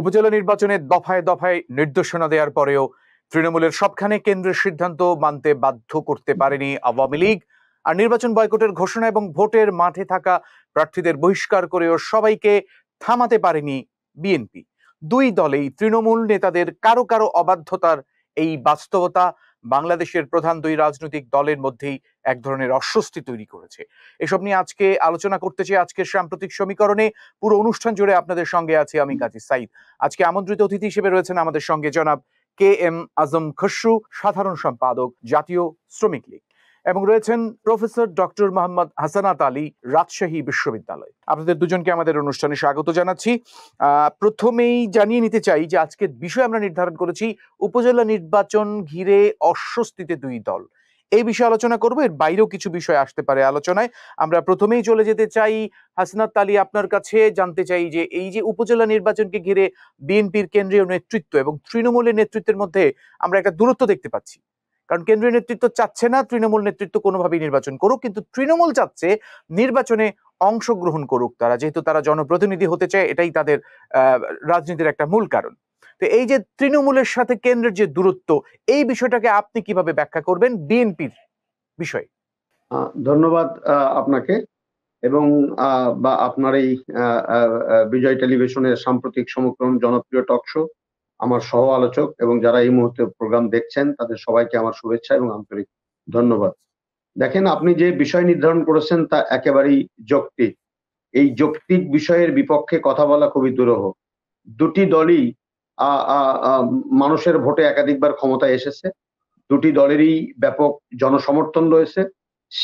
উপজেলা নির্বাচনে দফায় দফায় নির্দেশনা দেওয়ার পরেও তৃণমূলের সবখানে কেন্দ্রের সিদ্ধান্ত মানতে বাধ্য করতে পারেনি আওয়ামী লীগ আর নির্বাচন বয়কটের ঘোষণা এবং ভোটের মাঠে থাকা প্রার্থীদের বহিষ্কার করেও সবাইকে থামাতে পারেনি বিএনপি দুই দলেই তৃণমূল নেতাদের কারো কারো অবাধ্যতার এই বাস্তবতা বাংলাদেশের প্রধান দুই রাজনৈতিক দলের মধ্যেই এক ধরনের অস্বস্তি তৈরি করেছে এসব নিয়ে আজকে আলোচনা করতে চেয়ে আজকের সাম্প্রতিক সমীকরণে পুরো অনুষ্ঠান জুড়ে আপনাদের সঙ্গে আছে আমি কাজী সাইদ আজকে আমন্ত্রিত অতিথি হিসেবে রয়েছেন আমাদের সঙ্গে জনাব কে এম আজম খসরু সাধারণ সম্পাদক জাতীয় শ্রমিক লীগ এবং রয়েছেন প্রফেসর ডক্টর মোহাম্মদ হাসানাত আলী রাজশাহী বিশ্ববিদ্যালয় আপনাদের দুজনকে আমাদের অনুষ্ঠানে স্বাগত জানাচ্ছি প্রথমেই জানিয়ে নিতে চাই যে আজকের বিষয় আমরা নির্ধারণ করেছি উপজেলা নির্বাচন ঘিরে অস্বস্তিতে দুই দল এই বিষয়ে আলোচনা করবো এর বাইরেও কিছু বিষয় আসতে পারে আলোচনায় আমরা প্রথমেই চলে যেতে চাই হাসনাত আলী আপনার কাছে জানতে চাই যে এই যে উপজেলা নির্বাচনকে ঘিরে বিএনপির কেন্দ্রীয় নেতৃত্ব এবং তৃণমূলের নেতৃত্বের মধ্যে আমরা একটা দূরত্ব দেখতে পাচ্ছি কারণ কেন্দ্রীয় নেতৃত্ব চাচ্ছে না তৃণমূল নেতৃত্ব কোনোভাবেই নির্বাচন করুক কিন্তু তৃণমূল চাচ্ছে নির্বাচনে অংশগ্রহণ করুক তারা যেহেতু তারা জনপ্রতিনিধি হতে চায় এটাই তাদের রাজনীতির একটা মূল কারণ তো এই যে তৃণমূলের সাথে কেন্দ্রের যে দূরত্ব এই বিষয়টাকে আপনি কিভাবে ব্যাখ্যা করবেন বিএনপির বিষয়ে ধন্যবাদ আপনাকে এবং বা আপনার এই বিজয় টেলিভিশনের সাম্প্রতিক সমক্রম জনপ্রিয় টক শো আমার সহ আলোচক এবং যারা এই মুহূর্তে প্রোগ্রাম দেখছেন তাদের সবাইকে আমার শুভেচ্ছা এবং আন্তরিক ধন্যবাদ দেখেন আপনি যে বিষয় নির্ধারণ করেছেন তা একেবারেই যৌক্তিক এই যৌক্তিক বিষয়ের বিপক্ষে কথা বলা খুবই দুরূহ দুটি দলই মানুষের ভোটে একাধিকবার ক্ষমতায় এসেছে দুটি দলেরই ব্যাপক জনসমর্থন রয়েছে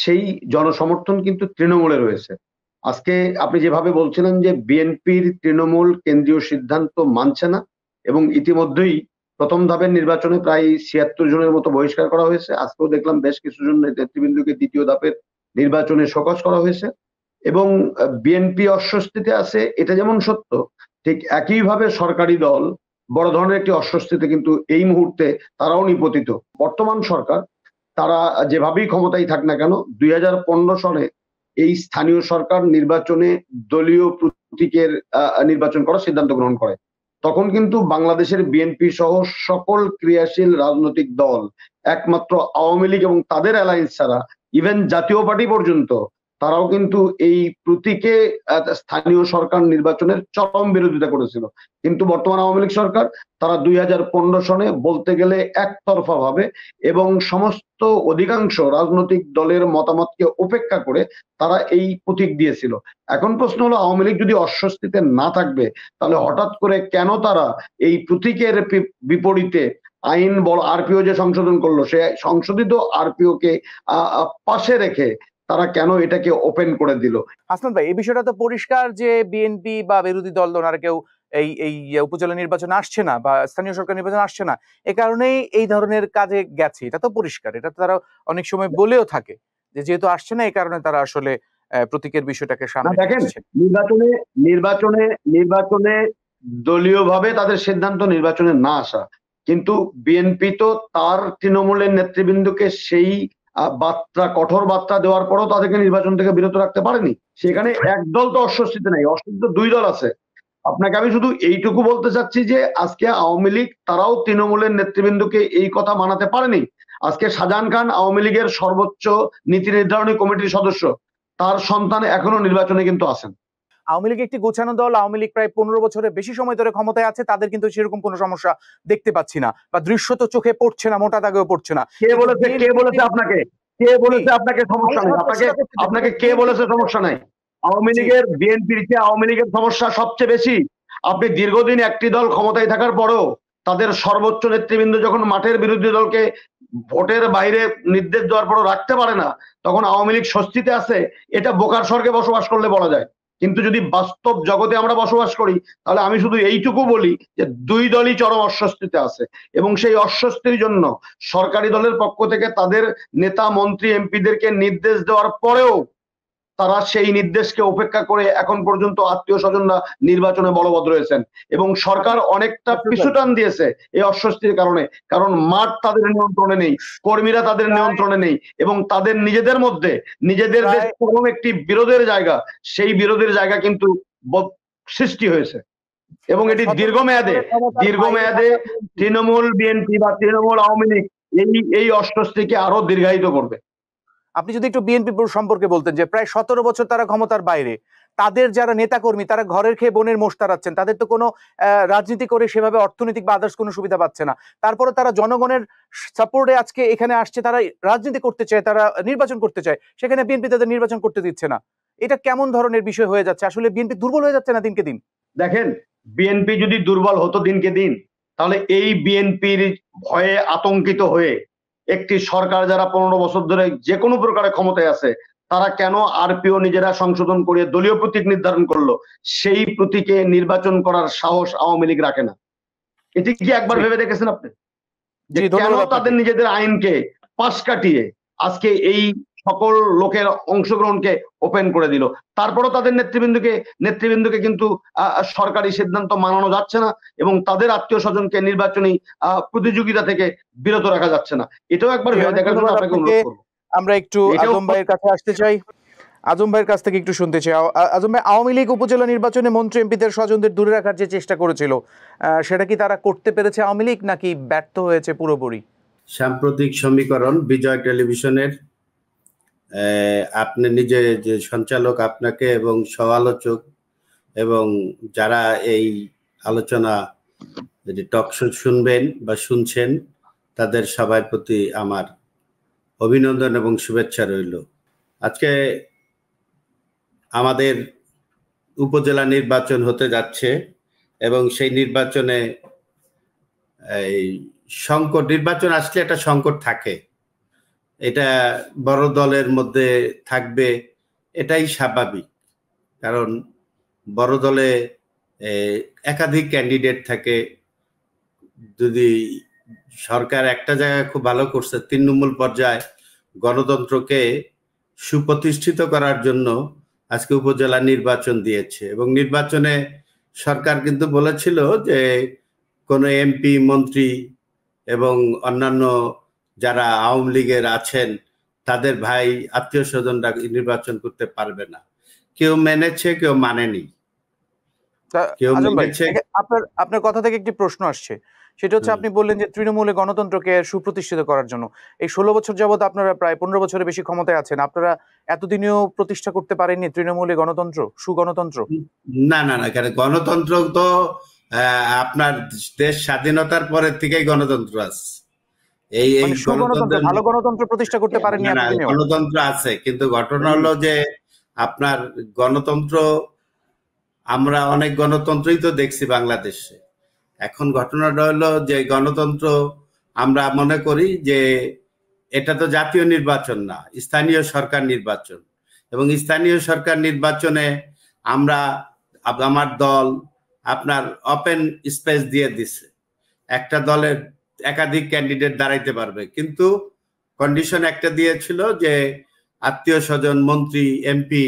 সেই জনসমর্থন কিন্তু তৃণমূলে রয়েছে আজকে আপনি যেভাবে বলছিলেন যে বিএনপির তৃণমূল কেন্দ্রীয় সিদ্ধান্ত মানছে না এবং ইতিমধ্যেই প্রথম ধাপের নির্বাচনে প্রায় ছিয়াত্তর জনের মতো বহিষ্কার করা হয়েছে আজকেও দেখলাম বেশ কিছু জন নেতৃবৃন্দকে দ্বিতীয় ধাপের নির্বাচনে সকাশ করা হয়েছে এবং বিএনপি অস্বস্তিতে আছে এটা যেমন সত্য ঠিক একইভাবে সরকারি দল বড় ধরনের একটি অস্বস্তিতে কিন্তু এই মুহূর্তে তারাও নিপতিত বর্তমান সরকার তারা যেভাবেই ক্ষমতায় থাক না কেন দুই সালে এই স্থানীয় সরকার নির্বাচনে দলীয় প্রতীকের নির্বাচন করার সিদ্ধান্ত গ্রহণ করে তখন কিন্তু বাংলাদেশের বিএনপি সহ সকল ক্রিয়াশীল রাজনৈতিক দল একমাত্র আওয়ামী লীগ এবং তাদের অ্যালায়েন্স ছাড়া ইভেন জাতীয় পার্টি পর্যন্ত তারাও কিন্তু এই প্রতীকে স্থানীয় সরকার নির্বাচনের চরম বিরোধিতা করেছিল কিন্তু বর্তমান আওয়ামী লীগ সরকার তারা দুই সনে বলতে গেলে একতরফা ভাবে এবং সমস্ত অধিকাংশ রাজনৈতিক দলের মতামতকে উপেক্ষা করে তারা এই প্রতীক দিয়েছিল এখন প্রশ্ন হলো আওয়ামী লীগ যদি অস্বস্তিতে না থাকবে তাহলে হঠাৎ করে কেন তারা এই প্রতীকের বিপরীতে আইন বল আরপিও যে সংশোধন করলো সে সংশোধিত আরপিও কে পাশে রেখে তারা কেন এটাকে ওপেন করে দিল হাসনাত ভাই এই বিষয়টা তো পরিষ্কার যে বিএনপি বা বিরোধী দল ওনারা কেউ এই এই ইয়ে উপজেলা নির্বাচন আসছে না বা স্থানীয় সরকার নির্বাচন আসছে না এ কারণেই এই ধরনের কাজে গেছে এটা তো পরিষ্কার এটা তারা অনেক সময় বলেও থাকে যে যেহেতু আসছে না এই কারণে তারা আসলে প্রতীকের বিষয়টাকে সামনে দেখেন নির্বাচনে নির্বাচনে নির্বাচনে দলীয় ভাবে তাদের সিদ্ধান্ত নির্বাচনে না আসা কিন্তু বিএনপি তো তার তৃণমূলের নেতৃবৃন্দকে সেই বার্তা কঠোর বার্তা দেওয়ার পরেও তাদেরকে নির্বাচন থেকে বিরত রাখতে পারেনি সেখানে এক দল তো অস্বস্তিতে নাই অস্বস্তিতে দুই দল আছে আপনাকে আমি শুধু এইটুকু বলতে চাচ্ছি যে আজকে আওয়ামী লীগ তারাও তৃণমূলের নেতৃবৃন্দকে এই কথা মানাতে পারেনি আজকে শাহজাহান খান আওয়ামী লীগের সর্বোচ্চ নীতি নির্ধারণী কমিটির সদস্য তার সন্তান এখনো নির্বাচনে কিন্তু আছেন আওয়ামী লীগ একটি গোছানো দল আওয়ামী লীগ প্রায় পনেরো বছরের বেশি সময় ধরে ক্ষমতায় আছে তাদের কিন্তু সেরকম কোনো সমস্যা দেখতে পাচ্ছি না বা দৃশ্য তো চোখে পড়ছে না মোটা দাগেও পড়ছে না কে বলেছে কে বলেছে আপনাকে কে বলেছে আপনাকে সমস্যা নেই আপনাকে আপনাকে কে বলেছে সমস্যা নাই আওয়ামী লীগের বিএনপির চেয়ে আওয়ামী লীগের সমস্যা সবচেয়ে বেশি আপনি দীর্ঘদিন একটি দল ক্ষমতায় থাকার পরেও তাদের সর্বোচ্চ নেতৃবৃন্দ যখন মাঠের বিরোধী দলকে ভোটের বাইরে নির্দেশ দেওয়ার পরও রাখতে পারে না তখন আওয়ামী লীগ স্বস্তিতে আছে এটা বোকার স্বর্গে বসবাস করলে বলা যায় কিন্তু যদি বাস্তব জগতে আমরা বসবাস করি তাহলে আমি শুধু এইটুকু বলি যে দুই দলই চরম অস্বস্তিতে আছে এবং সেই অস্বস্তির জন্য সরকারি দলের পক্ষ থেকে তাদের নেতা মন্ত্রী এমপিদেরকে নির্দেশ দেওয়ার পরেও তারা সেই নির্দেশকে উপেক্ষা করে এখন পর্যন্ত আত্মীয় স্বজনরা নির্বাচনে বলবৎ রয়েছেন এবং সরকার অনেকটা আচ্ছা, পিছুটান আচ্ছা। দিয়েছে এই অস্বস্তির কারণে কারণ মাঠ তাদের নিয়ন্ত্রণে নেই কর্মীরা তাদের হ্যাঁ। নিয়ন্ত্রণে নেই এবং তাদের নিজেদের মধ্যে নিজেদের একটি বিরোধের জায়গা সেই বিরোধের জায়গা কিন্তু সৃষ্টি হয়েছে এবং এটি দীর্ঘমেয়াদে দীর্ঘমেয়াদে তৃণমূল বিএনপি বা তৃণমূল আওয়ামী লীগ এই এই অস্বস্তিকে আরো দীর্ঘায়িত করবে আপনি যদি একটু বিএনপি সম্পর্কে বলতেন যে প্রায় সতেরো বছর তারা ক্ষমতার বাইরে তাদের যারা নেতাকর্মী তারা ঘরের খেয়ে বনের মোষ তাদের তো কোনো রাজনীতি করে সেভাবে অর্থনৈতিক বা আদার্স কোনো সুবিধা পাচ্ছে না তারপরে তারা জনগণের সাপোর্টে আজকে এখানে আসছে তারা রাজনীতি করতে চায় তারা নির্বাচন করতে চায় সেখানে বিএনপি তাদের নির্বাচন করতে দিচ্ছে না এটা কেমন ধরনের বিষয় হয়ে যাচ্ছে আসলে বিএনপি দুর্বল হয়ে যাচ্ছে না দিনকে দিন দেখেন বিএনপি যদি দুর্বল হতো দিনকে দিন তাহলে এই বিএনপির ভয়ে আতঙ্কিত হয়ে একটি সরকার যারা পনেরো বছর ধরে যে কোনো প্রকারে ক্ষমতায় আছে তারা কেন আরপিও নিজেরা সংশোধন করে দলীয় প্রতীক নির্ধারণ করলো সেই প্রতীকে নির্বাচন করার সাহস আওয়ামী লীগ রাখে না এটি কি একবার ভেবে দেখেছেন আপনি কেন তাদের নিজেদের আইনকে পাশ কাটিয়ে আজকে এই সকল লোকের অংশগ্রহণকে ওপেন করে দিল তারপরও তাদের নেতৃবৃন্দকে নেতৃবৃন্দুকে কিন্তু সরকারি সিদ্ধান্ত মানানো যাচ্ছে না এবং তাদের আত্মীয় স্বজনকে নির্বাচনী প্রতিযোগিতা থেকে বিরত রাখা যাচ্ছে না এটাও একবার দেখার জন্য আপনাকে অনুরোধ আমরা একটু আজম ভাইয়ের কাছে আসতে চাই আজম ভাইয়ের কাছ থেকে একটু শুনতে চাই আজম ভাই আওয়ামী লীগ উপজেলা নির্বাচনে মন্ত্রী এমপিদের স্বজনদের দূরে রাখার যে চেষ্টা করেছিল সেটা কি তারা করতে পেরেছে আওয়ামী লীগ নাকি ব্যর্থ হয়েছে পুরোপুরি সাম্প্রতিক সমীকরণ বিজয় টেলিভিশনের আপনি নিজে যে সঞ্চালক আপনাকে এবং সমালোচক এবং যারা এই আলোচনা টক শো শুনবেন বা শুনছেন তাদের সবার প্রতি আমার অভিনন্দন এবং শুভেচ্ছা রইল আজকে আমাদের উপজেলা নির্বাচন হতে যাচ্ছে এবং সেই নির্বাচনে এই সংকট নির্বাচন আসলে একটা সংকট থাকে এটা বড় দলের মধ্যে থাকবে এটাই স্বাভাবিক কারণ বড় দলে একাধিক ক্যান্ডিডেট থাকে যদি সরকার একটা জায়গায় খুব ভালো করছে তৃণমূল পর্যায়ে গণতন্ত্রকে সুপ্রতিষ্ঠিত করার জন্য আজকে উপজেলা নির্বাচন দিয়েছে এবং নির্বাচনে সরকার কিন্তু বলেছিল যে কোনো এমপি মন্ত্রী এবং অন্যান্য যারা আওয়ামী লীগের আছেন তাদের ভাই আত্মীয় স্বজনরা নির্বাচন করতে পারবে না কেউ মেনেছে কেউ মানেনি আপনার আপনার কথা থেকে একটি প্রশ্ন আসছে সেটা হচ্ছে আপনি বললেন যে তৃণমূলে গণতন্ত্রকে সুপ্রতিষ্ঠিত করার জন্য এই ষোলো বছর যাবৎ আপনারা প্রায় পনেরো বছরের বেশি ক্ষমতায় আছেন আপনারা এতদিনেও প্রতিষ্ঠা করতে পারেননি তৃণমূলে গণতন্ত্র সুগণতন্ত্র না না না কেন গণতন্ত্র তো আপনার দেশ স্বাধীনতার পরের থেকেই গণতন্ত্র আছে এই এই মানে গণতন্ত্র ভালো গণতন্ত্র প্রতিষ্ঠা করতে পারেন গণতন্ত্র আছে কিন্তু ঘটনা হলো যে আপনার গণতন্ত্র আমরা অনেক গণতন্ত্রই তো দেখছি বাংলাদেশে এখন ঘটনাটা হলো যে গণতন্ত্র আমরা মনে করি যে এটা তো জাতীয় নির্বাচন না স্থানীয় সরকার নির্বাচন এবং স্থানীয় সরকার নির্বাচনে আমরা আমার দল আপনার ওপেন স্পেস দিয়ে দিছে একটা দলের একাধিক ক্যান্ডিডেট দাঁড়াইতে পারবে কিন্তু কন্ডিশন একটা দিয়েছিল যে আত্মীয় স্বজন মন্ত্রী এমপি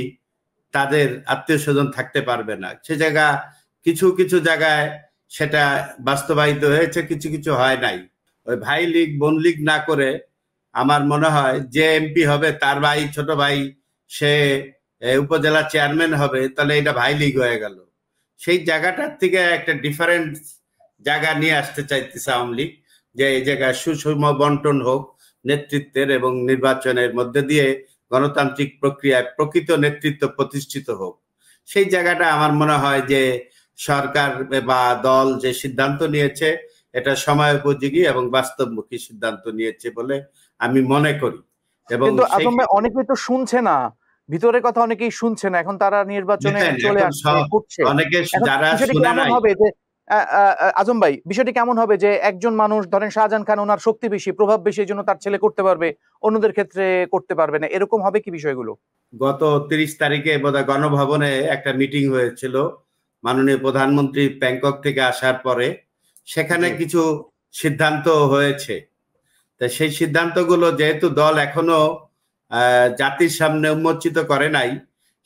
তাদের আত্মীয় স্বজন থাকতে পারবে না সে জায়গা কিছু কিছু জায়গায় সেটা বাস্তবায়িত হয়েছে কিছু কিছু হয় নাই ওই ভাই লিগ বোন লিগ না করে আমার মনে হয় যে এমপি হবে তার ভাই ছোট ভাই সে উপজেলা চেয়ারম্যান হবে তাহলে এটা ভাই লিগ হয়ে গেল সেই জায়গাটার থেকে একটা ডিফারেন্ট জায়গা নিয়ে আসতে চাইতেছে আওয়ামী লীগ যে এই জায়গায় সুষম বন্টন হোক নেতৃত্বের এবং নির্বাচনের মধ্যে দিয়ে গণতান্ত্রিক প্রক্রিয়ায় প্রকৃত নেতৃত্ব প্রতিষ্ঠিত হোক সেই জায়গাটা আমার মনে হয় যে সরকার বা দল যে সিদ্ধান্ত নিয়েছে এটা সময় উপযোগী এবং বাস্তবমুখী সিদ্ধান্ত নিয়েছে বলে আমি মনে করি এবং অনেকে তো শুনছে না ভিতরের কথা অনেকেই শুনছে না এখন তারা নির্বাচনে চলে আসছে অনেকে যারা শুনে নাই আজম ভাই বিষয়টি কেমন হবে যে একজন মানুষ ধরেন শাহজাহান খান ওনার শক্তি বেশি প্রভাব বেশি জন্য তার ছেলে করতে পারবে অন্যদের ক্ষেত্রে করতে পারবে না এরকম হবে কি বিষয়গুলো গত তিরিশ তারিখে বোধহয় গণভবনে একটা মিটিং হয়েছিল মাননীয় প্রধানমন্ত্রী ব্যাংকক থেকে আসার পরে সেখানে কিছু সিদ্ধান্ত হয়েছে তা সেই সিদ্ধান্তগুলো যেহেতু দল এখনো জাতির সামনে উন্মোচিত করে নাই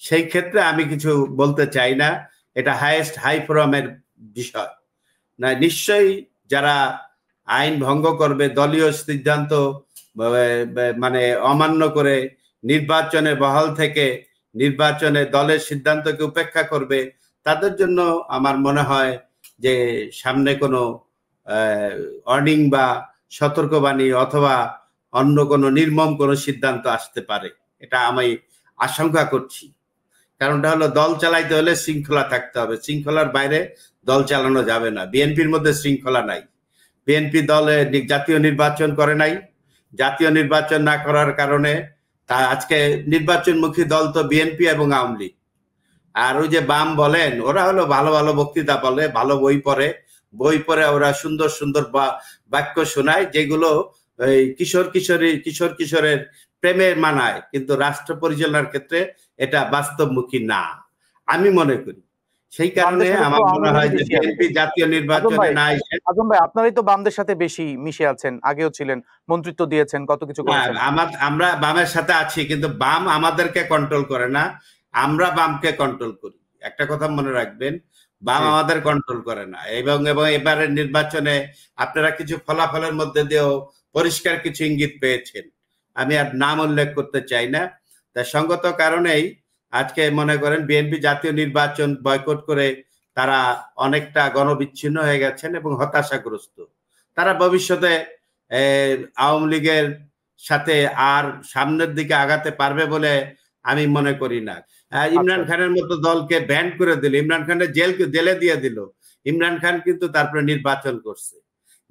সেই ক্ষেত্রে আমি কিছু বলতে চাই না এটা হাইয়েস্ট হাই ফোরামের বিষয় না নিশ্চয়ই যারা আইন ভঙ্গ করবে দলীয় সিদ্ধান্ত মানে অমান্য করে নির্বাচনে বহাল থেকে নির্বাচনে দলের সিদ্ধান্তকে উপেক্ষা করবে তাদের জন্য আমার মনে হয় যে সামনে কোনো অর্নিং বা সতর্কবাণী অথবা অন্য কোনো নির্মম কোনো সিদ্ধান্ত আসতে পারে এটা আমি আশঙ্কা করছি কারণটা হলো দল চালাইতে হলে শৃঙ্খলা থাকতে হবে শৃঙ্খলার বাইরে দল চালানো যাবে না বিএনপির মধ্যে শৃঙ্খলা নাই বিএনপি দলে জাতীয় নির্বাচন করে নাই জাতীয় নির্বাচন না করার কারণে তা আজকে নির্বাচনমুখী দল তো বিএনপি এবং আওয়ামী লীগ আর ওই যে বাম বলেন ওরা হলো ভালো ভালো বক্তৃতা বলে ভালো বই পড়ে বই পড়ে ওরা সুন্দর সুন্দর বাক্য শোনায় যেগুলো এই কিশোর কিশোরী কিশোর কিশোরের প্রেমে মানায় কিন্তু রাষ্ট্র পরিচালনার ক্ষেত্রে এটা বাস্তবমুখী না আমি মনে করি সেই কারণে আমার মনে হয় যে বিএনপি জাতীয় নির্বাচনে না এসে আজম ভাই আপনারাই তো বামদের সাথে বেশি মিশে আছেন আগেও ছিলেন মন্ত্রিত্ব দিয়েছেন কত কিছু করেছেন আমার আমরা বামের সাথে আছি কিন্তু বাম আমাদেরকে কন্ট্রোল করে না আমরা বামকে কন্ট্রোল করি একটা কথা মনে রাখবেন বাম আমাদের কন্ট্রোল করে না এবং এবং এবারের নির্বাচনে আপনারা কিছু ফলাফলের মধ্যে দিয়েও পরিষ্কার কিছু ইঙ্গিত পেয়েছেন আমি আর নাম উল্লেখ করতে চাই না তার সঙ্গত কারণেই আজকে মনে করেন বিএনপি জাতীয় নির্বাচন বয়কট করে তারা অনেকটা গণবিচ্ছিন্ন হয়ে গেছেন এবং হতাশাগ্রস্ত তারা ভবিষ্যতে আওয়ামী লীগের সাথে আর সামনের দিকে আগাতে পারবে বলে আমি মনে করি না আচ্ছা। ইমরান খানের মতো দলকে ব্যান করে দিল ইমরান খানের জেল জেলে দিয়ে দিল ইমরান খান কিন্তু তারপরে নির্বাচন করছে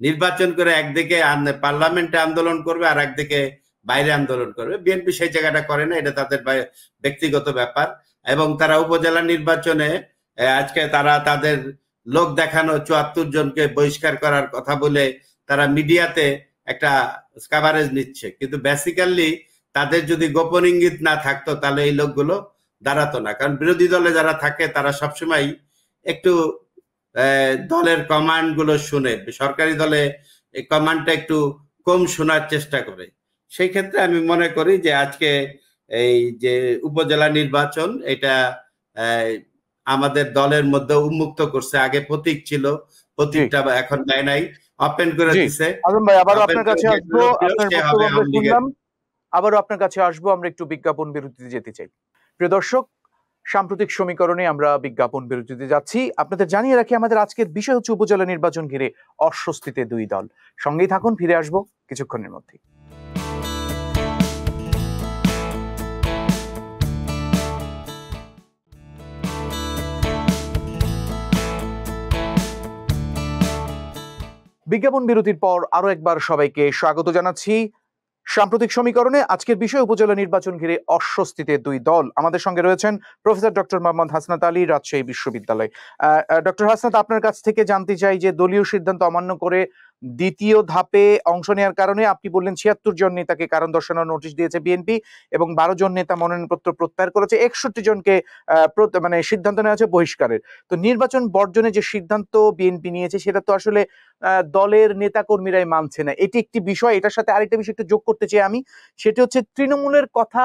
নির্বাচন করে একদিকে পার্লামেন্টে আন্দোলন করবে আর একদিকে বাইরে আন্দোলন করবে বিএনপি সেই জায়গাটা করে না এটা তাদের ব্যক্তিগত ব্যাপার এবং তারা উপজেলা নির্বাচনে আজকে তারা তাদের লোক দেখানো চুয়াত্তর জনকে বহিষ্কার করার কথা বলে তারা মিডিয়াতে একটা কাভারেজ নিচ্ছে কিন্তু বেসিক্যালি তাদের যদি গোপন ইঙ্গিত না থাকতো তাহলে এই লোকগুলো দাঁড়াতো না কারণ বিরোধী দলে যারা থাকে তারা সবসময় একটু দলের কমান্ড গুলো শুনে সরকারি দলে কমান্ডটা একটু কম শোনার চেষ্টা করে সেই ক্ষেত্রে আমি মনে করি যে আজকে এই যে উপজেলা নির্বাচন এটা আমাদের দলের মধ্যে উন্মুক্ত করছে আগে প্রতীক ছিল প্রতীকটা এখন নাই নাই অপেন করে দিছে আবার আপনার কাছে আসবো আবারও আপনার কাছে আসবো আমরা একটু বিজ্ঞাপন বিরতিতে যেতে চাই প্রিয় দর্শক সাম্প্রতিক সমীকরণে আমরা বিজ্ঞাপন বিরতিতে যাচ্ছি আপনাদের জানিয়ে রাখি আমাদের আজকের বিষয় হচ্ছে উপজেলা নির্বাচন ঘিরে অস্বস্তিতে দুই দল সঙ্গেই থাকুন ফিরে আসবো কিছুক্ষণের মধ্যেই বিজ্ঞাপন বিরতির পর আরও একবার সবাইকে স্বাগত জানাচ্ছি সাম্প্রতিক সমীকরণে আজকের বিষয় উপজেলা নির্বাচন ঘিরে অস্বস্তিতে দুই দল আমাদের সঙ্গে রয়েছেন প্রফেসর ডক্টর মোহাম্মদ হাসনাত আলী রাজশাহী বিশ্ববিদ্যালয় ডক্টর হাসনাত আপনার কাছ থেকে জানতে চাই যে দলীয় সিদ্ধান্ত অমান্য করে দ্বিতীয় ধাপে অংশ নেওয়ার কারণে আপনি বললেন ছিয়াত্তর জন নেতাকে কারণ দর্শানোর নোটিশ দিয়েছে বিএনপি এবং বারো জন নেতা মনোনয়নপত্র প্রত্যাহার করেছে একষট্টি জনকে মানে সিদ্ধান্ত নেওয়া হয়েছে বহিষ্কারের তো নির্বাচন বর্জনে যে সিদ্ধান্ত বিএনপি নিয়েছে সেটা তো আসলে দলের নেতাকর্মীরাই মানছে না এটি একটি বিষয় এটার সাথে আরেকটা বিষয় একটু যোগ করতে চাই আমি সেটি হচ্ছে তৃণমূলের কথা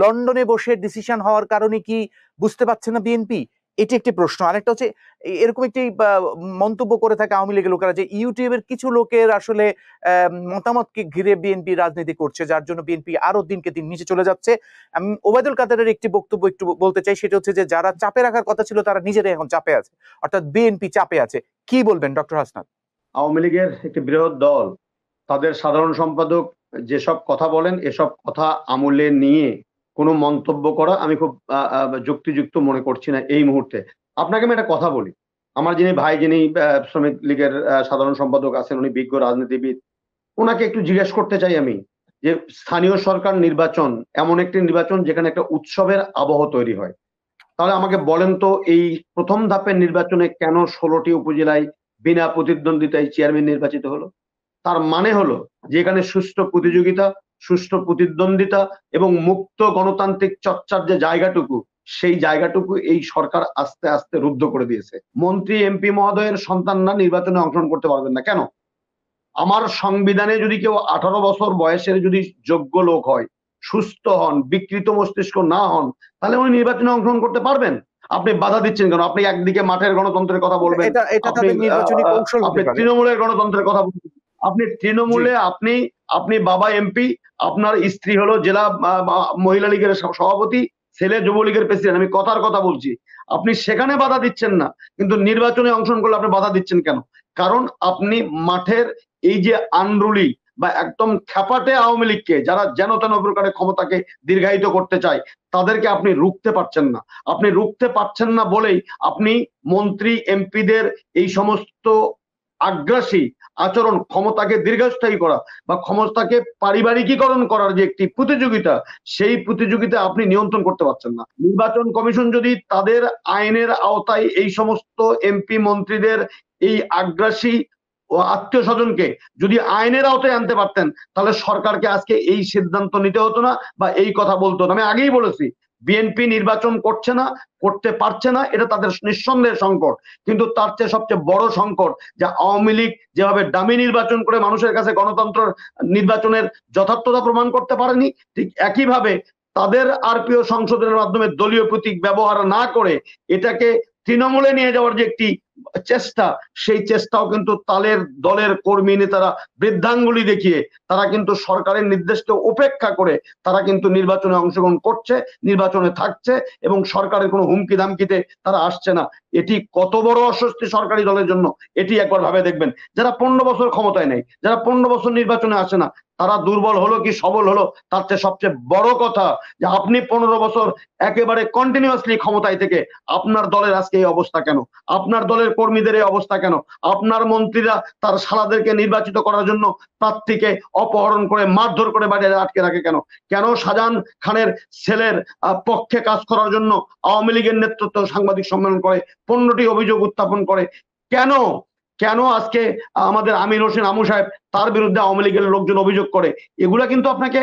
লন্ডনে বসে ডিসিশন হওয়ার কারণে কি বুঝতে পারছে না বিএনপি এটি একটি প্রশ্ন আরেকটা হচ্ছে এরকম একটি মন্তব্য করে থাকে আওয়ামী লীগের লোকেরা যে ইউটিউবের কিছু লোকের আসলে মতামতকে ঘিরে বিএনপি রাজনীতি করছে যার জন্য বিএনপি আরো দিনকে দিন নিচে চলে যাচ্ছে আমি ওবায়দুল কাদের একটি বক্তব্য একটু বলতে চাই সেটা হচ্ছে যে যারা চাপে রাখার কথা ছিল তারা নিজেরাই এখন চাপে আছে অর্থাৎ বিএনপি চাপে আছে কি বলবেন ডক্টর হাসনাত আওয়ামী লীগের একটি বৃহৎ দল তাদের সাধারণ সম্পাদক যেসব কথা বলেন এসব কথা আমলে নিয়ে কোনো মন্তব্য করা আমি খুব যুক্তিযুক্ত মনে করছি না এই মুহূর্তে আপনাকে আমি একটা কথা বলি আমার যিনি ভাই যিনি শ্রমিক লীগের সাধারণ সম্পাদক আছেন উনি বিজ্ঞ রাজনীতিবিদ ওনাকে একটু জিজ্ঞেস করতে চাই আমি যে স্থানীয় সরকার নির্বাচন এমন একটি নির্বাচন যেখানে একটা উৎসবের আবহ তৈরি হয় তাহলে আমাকে বলেন তো এই প্রথম ধাপের নির্বাচনে কেন ষোলোটি উপজেলায় বিনা প্রতিদ্বন্দ্বিতায় চেয়ারম্যান নির্বাচিত হলো তার মানে হলো যে এখানে সুষ্ঠু প্রতিযোগিতা সুষ্ঠু প্রতিদ্বন্দ্বিতা এবং মুক্ত গণতান্ত্রিক চর্চার যে জায়গাটুকু সেই জায়গাটুকু এই সরকার আস্তে আস্তে রুদ্ধ করে দিয়েছে মন্ত্রী এমপি মহোদয়ের না নির্বাচনে অংশগ্রহণ করতে পারবেন না কেন আমার সংবিধানে যদি কেউ আঠারো বছর বয়সের যদি যোগ্য লোক হয় সুস্থ হন বিকৃত মস্তিষ্ক না হন তাহলে উনি নির্বাচনে অংশগ্রহণ করতে পারবেন আপনি বাধা দিচ্ছেন কেন আপনি একদিকে মাঠের গণতন্ত্রের কথা বলবেন আপনি তৃণমূলের গণতন্ত্রের কথা বলবেন আপনি তৃণমূলে আপনি আপনি বাবা এমপি আপনার স্ত্রী হলো জেলা মহিলা লীগের সভাপতি ছেলে যুবলীগের প্রেসিডেন্ট আমি কথার কথা বলছি আপনি সেখানে বাধা দিচ্ছেন না কিন্তু নির্বাচনে অংশগ্রহণ করলে আপনি বাধা দিচ্ছেন কেন কারণ আপনি মাঠের এই যে আনরুলি বা একদম খ্যাপাটে আওয়ামী লীগকে যারা যেন তেন প্রকারের ক্ষমতাকে দীর্ঘায়িত করতে চায় তাদেরকে আপনি রুখতে পারছেন না আপনি রুখতে পারছেন না বলেই আপনি মন্ত্রী এমপিদের এই সমস্ত আগ্রাসী আচরণ ক্ষমতাকে দীর্ঘস্থায়ী করা বা ক্ষমতাকে পারিবারিকীকরণ করার যে একটি প্রতিযোগিতা সেই প্রতিযোগিতা আপনি নিয়ন্ত্রণ করতে পারছেন না নির্বাচন কমিশন যদি তাদের আইনের আওতায় এই সমস্ত এমপি মন্ত্রীদের এই আগ্রাসী ও আত্মীয় স্বজনকে যদি আইনের আওতায় আনতে পারতেন তাহলে সরকারকে আজকে এই সিদ্ধান্ত নিতে হতো না বা এই কথা বলতো না আমি আগেই বলেছি বিএনপি নির্বাচন করছে না করতে পারছে না এটা তাদের নিঃসন্দেহ সংকট কিন্তু তার চেয়ে সবচেয়ে বড় সংকট যে আওয়ামী লীগ যেভাবে দামি নির্বাচন করে মানুষের কাছে গণতন্ত্র নির্বাচনের যথার্থতা প্রমাণ করতে পারেনি ঠিক একইভাবে তাদের আরপিও সংশোধনের মাধ্যমে দলীয় প্রতীক ব্যবহার না করে এটাকে তৃণমূলে নিয়ে যাওয়ার যে একটি চেষ্টা সেই চেষ্টাও কিন্তু তালের দলের কর্মী নেতারা বৃদ্ধাঙ্গুলি দেখিয়ে তারা কিন্তু সরকারের নির্দেশকে উপেক্ষা করে তারা কিন্তু নির্বাচনে অংশগ্রহণ করছে নির্বাচনে থাকছে এবং সরকারের কোনো হুমকি ধামকিতে তারা আসছে না এটি কত বড় অস্বস্তি সরকারি দলের জন্য এটি একবার ভাবে দেখবেন যারা পনেরো বছর ক্ষমতায় নেই যারা পনেরো বছর নির্বাচনে আসে না তারা দুর্বল হলো কি সবল হলো তার চেয়ে সবচেয়ে বড় কথা যে আপনি পনেরো বছর একেবারে কন্টিনিউয়াসলি ক্ষমতায় থেকে আপনার দলের আজকে এই অবস্থা কেন আপনার দলের কর্মীদের এই অবস্থা কেন আপনার মন্ত্রীরা তার সালাদেরকে নির্বাচিত করার জন্য প্রার্থীকে অপহরণ করে মারধর করে বাড়ি আটকে রাখে কেন কেন শাহজাহান খানের ছেলের পক্ষে কাজ করার জন্য আওয়ামী লীগের নেতৃত্ব সাংবাদিক সম্মেলন করে পনেরোটি অভিযোগ উত্থাপন করে কেন কেন আজকে আমাদের আমির হোসেন আমু সাহেব তার বিরুদ্ধে আওয়ামী লীগের লোকজন অভিযোগ করে এগুলো কিন্তু আপনাকে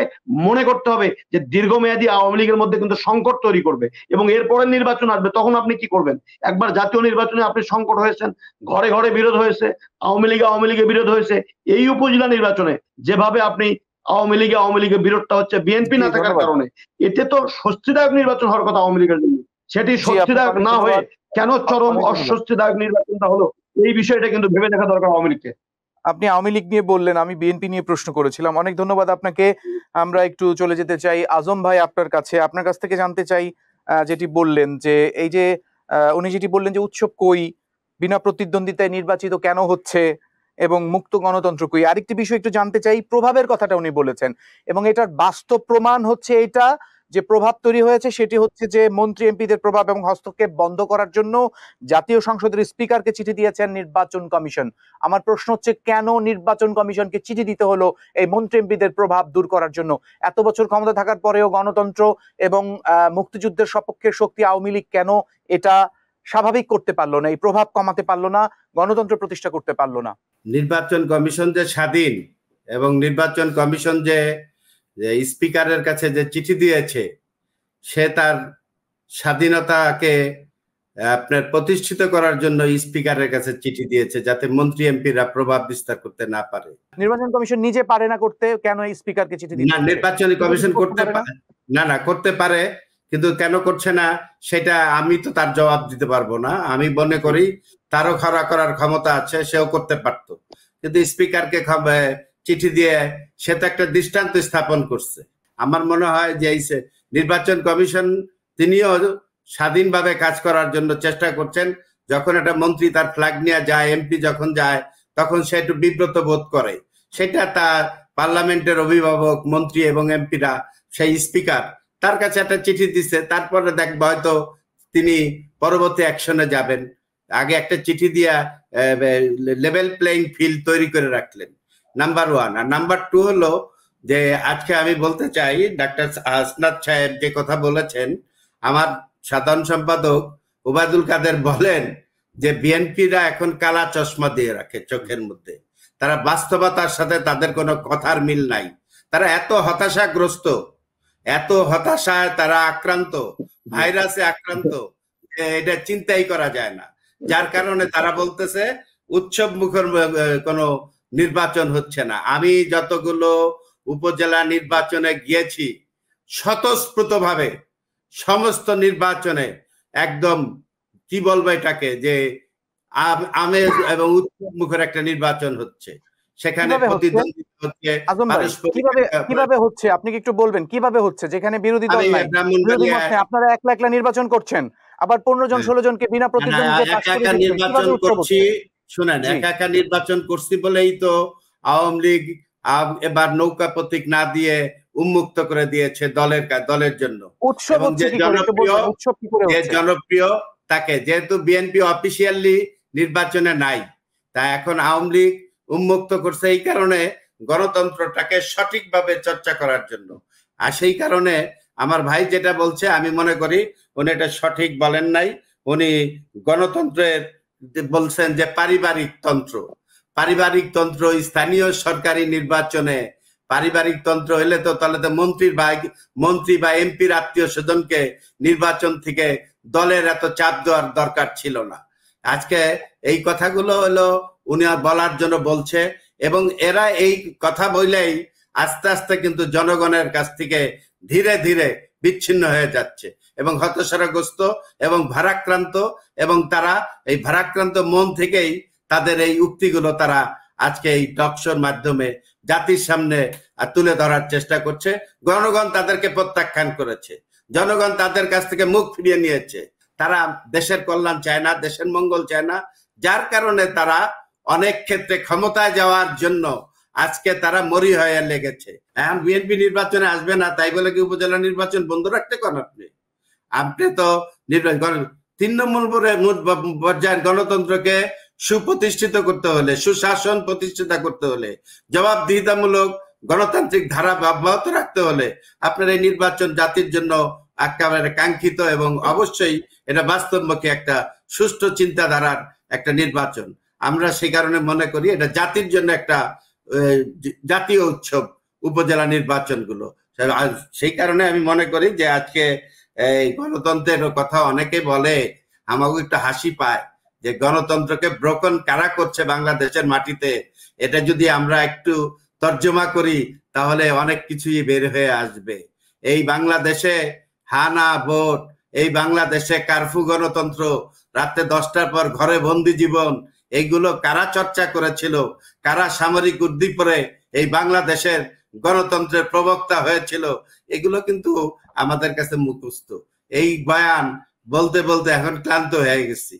মনে করতে হবে যে দীর্ঘমেয়াদী আওয়ামী লীগের মধ্যে কিন্তু সংকট তৈরি করবে এবং এরপরে নির্বাচন আসবে তখন আপনি কি করবেন একবার জাতীয় নির্বাচনে আপনি সংকট হয়েছেন ঘরে ঘরে বিরোধ হয়েছে আওয়ামী লীগ আওয়ামী লীগের বিরোধ হয়েছে এই উপজেলা নির্বাচনে যেভাবে আপনি আওয়ামী লীগে আওয়ামী লীগের বিরোধটা হচ্ছে বিএনপি না থাকার কারণে এতে তো স্বস্তিদায়ক নির্বাচন হওয়ার কথা আওয়ামী লীগের জন্য সেটি স্বস্তিদায়ক না হয়ে কেন চরম অস্বস্তিদায়ক নির্বাচনটা হলো এই বিষয়টা কিন্তু ভেবে দেখা দরকার আওয়ামী লীগকে আপনি আওয়ামী লীগ নিয়ে বললেন আমি বিএনপি নিয়ে প্রশ্ন করেছিলাম অনেক ধন্যবাদ আপনাকে আমরা একটু চলে যেতে চাই আজম ভাই আপনার কাছে আপনার কাছ থেকে জানতে চাই যেটি বললেন যে এই যে উনি যেটি বললেন যে উৎসব কই বিনা প্রতিদ্বন্দ্বিতায় নির্বাচিত কেন হচ্ছে এবং মুক্ত গণতন্ত্র কই আরেকটি বিষয় একটু জানতে চাই প্রভাবের কথাটা উনি বলেছেন এবং এটার বাস্তব প্রমাণ হচ্ছে এটা যে প্রভাব তৈরি হয়েছে সেটি হচ্ছে যে মন্ত্রী এমপিদের প্রভাব এবং হস্তক্ষেপ বন্ধ করার জন্য জাতীয় সংসদের স্পিকারকে চিঠি দিয়েছেন নির্বাচন কমিশন আমার প্রশ্ন হচ্ছে কেন নির্বাচন কমিশনকে চিঠি দিতে হলো এই মন্ত্রী এমপিদের প্রভাব দূর করার জন্য এত বছর ক্ষমতা থাকার পরেও গণতন্ত্র এবং মুক্তিযুদ্ধের সপক্ষে শক্তি আওয়ামী লীগ কেন এটা স্বাভাবিক করতে পারলো না এই প্রভাব কমাতে পারলো না গণতন্ত্র প্রতিষ্ঠা করতে পারলো না নির্বাচন কমিশন যে স্বাধীন এবং নির্বাচন কমিশন যে যে স্পিকারের কাছে যে চিঠি দিয়েছে সে তার স্বাধীনতাকে আপনার প্রতিষ্ঠিত করার জন্য স্পিকারের কাছে চিঠি দিয়েছে যাতে মন্ত্রী এমপিরা প্রভাব বিস্তার করতে না পারে নির্বাচন কমিশন নিজে পারে না করতে কেন স্পিকারকে চিঠি দিচ্ছে না নির্বাচন কমিশন করতে পারে না না করতে পারে কিন্তু কেন করছে না সেটা আমি তো তার জবাব দিতে পারবো না আমি মনে করি তারও খরা করার ক্ষমতা আছে সেও করতে পারতো কিন্তু স্পিকারকে চিঠি দিয়ে সে তো একটা দৃষ্টান্ত স্থাপন করছে আমার মনে হয় যে এই নির্বাচন কমিশন তিনিও স্বাধীনভাবে কাজ করার জন্য চেষ্টা করছেন যখন একটা মন্ত্রী তার ফ্ল্যাগ নিয়ে যায় এমপি যখন যায় তখন সে একটু বিব্রত বোধ করে সেটা তার পার্লামেন্টের অভিভাবক মন্ত্রী এবং এমপিরা সেই স্পিকার তার কাছে একটা চিঠি দিচ্ছে তারপরে দেখবে হয়তো তিনি পরবর্তী অ্যাকশনে যাবেন আগে একটা চিঠি দিয়া লেভেল প্লেইং ফিল্ড তৈরি করে রাখলেন নাম্বার ওয়ান আর নাম্বার টু হলো যে আজকে আমি বলতে চাই ডাক্তার হাসনাত সাহেব যে কথা বলেছেন আমার সাধারণ সম্পাদক ওবায়দুল কাদের বলেন যে বিএনপিরা এখন কালা চশমা দিয়ে রাখে চোখের মধ্যে তারা বাস্তবতার সাথে তাদের কোনো কথার মিল নাই তারা এত হতাশাগ্রস্ত এত হতাশায় তারা আক্রান্ত ভাইরাসে আক্রান্ত এটা চিন্তাই করা যায় না যার কারণে তারা বলতেছে উৎসব মুখর কোনো নির্বাচন হচ্ছে না আমি যতগুলো উপজেলা নির্বাচনে গিয়েছি স্বতঃস্ফূর্তভাবে সমস্ত নির্বাচনে একদম কি বলবো এটাকে যে আমেজ এবং উৎসবমুখের একটা নির্বাচন হচ্ছে সেখানে কিভাবে হচ্ছে আপনি একটু বলবেন কিভাবে হচ্ছে যেখানে বিরোধী দল আপনারা একলা একলা নির্বাচন করছেন আবার পনেরো জন হ্যাঁ। ষোলো জনকে বিনা প্রতিদ্বন্দ্বিতা নির্বাচন করছি শোনেন একা একা নির্বাচন করছি বলেই তো আওয়ামী লীগ এবার নৌকা প্রতীক না দিয়ে উন্মুক্ত করে দিয়েছে দলের দলের জন্য জনপ্রিয় তাকে যেহেতু বিএনপি অফিসিয়ালি নির্বাচনে নাই তা এখন আওয়ামী লীগ উন্মুক্ত করছে এই কারণে গণতন্ত্রটাকে সঠিকভাবে চর্চা করার জন্য আর সেই কারণে আমার ভাই যেটা বলছে আমি মনে করি উনি এটা সঠিক বলেন নাই উনি গণতন্ত্রের বলছেন যে পারিবারিক তন্ত্র পারিবারিক তন্ত্র স্থানীয় সরকারি নির্বাচনে পারিবারিক তন্ত্র হলে তো তাহলে তো মন্ত্রীর ভাই মন্ত্রী বা এমপির আত্মীয় স্বজনকে নির্বাচন থেকে দলের এত চাপ দেওয়ার দরকার ছিল না আজকে এই কথাগুলো হলো উনি বলার জন্য বলছে এবং এরা এই কথা বললেই আস্তে আস্তে কিন্তু জনগণের কাছ থেকে ধীরে ধীরে বিচ্ছিন্ন হয়ে যাচ্ছে এবং হতসারাগ্রস্ত এবং ভারাক্রান্ত এবং তারা এই ভারাক্রান্ত মন থেকেই তাদের এই উক্তিগুলো তারা আজকে এই টকশোর মাধ্যমে জাতির সামনে তুলে ধরার চেষ্টা করছে জনগণ তাদেরকে প্রত্যাখ্যান করেছে জনগণ তাদের কাছ থেকে মুখ ফিরিয়ে নিয়েছে তারা দেশের কল্যাণ চায় না দেশের মঙ্গল চায় না যার কারণে তারা অনেক ক্ষেত্রে ক্ষমতায় যাওয়ার জন্য আজকে তারা মরি হয়ে লেগেছে এখন বিএনপি নির্বাচনে আসবে না তাই বলে কি উপজেলা নির্বাচন বন্ধ রাখতে কন আপনি আপনি তো নির্বাচন তৃণমূল পর্যায়ের গণতন্ত্রকে সুপ্রতিষ্ঠিত করতে হলে সুশাসন প্রতিষ্ঠিতা করতে হলে জবাবদিহিতামূলক গণতান্ত্রিক ধারা অব্যাহত রাখতে হলে আপনার এই নির্বাচন জাতির জন্য একেবারে কাঙ্ক্ষিত এবং অবশ্যই এটা বাস্তবমুখী একটা সুষ্ঠু চিন্তাধারার একটা নির্বাচন আমরা সে কারণে মনে করি এটা জাতির জন্য একটা জাতীয় উৎসব উপজেলা নির্বাচনগুলো সেই কারণে আমি মনে করি যে আজকে এই গণতন্ত্রের কথা অনেকে বলে আমাকে একটু হাসি পায় যে গণতন্ত্রকে ব্রোকন কারা করছে বাংলাদেশের মাটিতে এটা যদি আমরা একটু তর্জমা করি তাহলে অনেক কিছুই বের হয়ে আসবে এই বাংলাদেশে হানা ভোট এই বাংলাদেশে কারফু গণতন্ত্র রাতে দশটার পর ঘরে বন্দি জীবন এইগুলো কারা চর্চা করেছিল কারা সামরিক উদ্দীপরে এই বাংলাদেশের গণতন্ত্রের প্রবক্তা হয়েছিল এগুলো কিন্তু আমাদের কাছে মুখস্থ এই বয়ান বলতে বলতে এখন ক্লান্ত হয়ে গেছি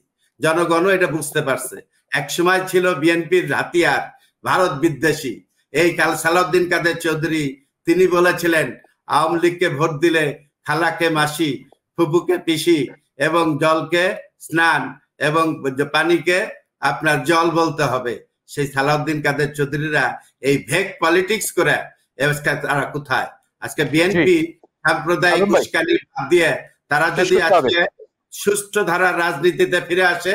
জনগণও এটা বুঝতে পারছে এক সময় ছিল বিএনপির হাতিয়ার ভারত বিদ্বেষী এই কাল সালাউদ্দিন কাদের চৌধুরী তিনি বলেছিলেন আওয়ামী লীগকে ভোট দিলে খালাকে মাসি ফুপুকে পিসি এবং জলকে স্নান এবং পানিকে আপনার জল বলতে হবে সেই সালাউদ্দিন কাদের চৌধুরীরা এই ভেক পলিটিক্স করে কোথায় আজকে বিএনপি সাম্প্রদায়িক উস্কানি দিয়ে তারা যদি আজকে ধারার রাজনীতিতে ফিরে আসে